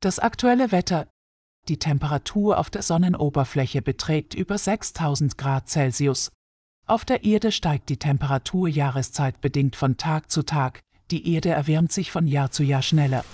Das aktuelle Wetter. Die Temperatur auf der Sonnenoberfläche beträgt über 6000 Grad Celsius. Auf der Erde steigt die Temperatur jahreszeitbedingt von Tag zu Tag, die Erde erwärmt sich von Jahr zu Jahr schneller.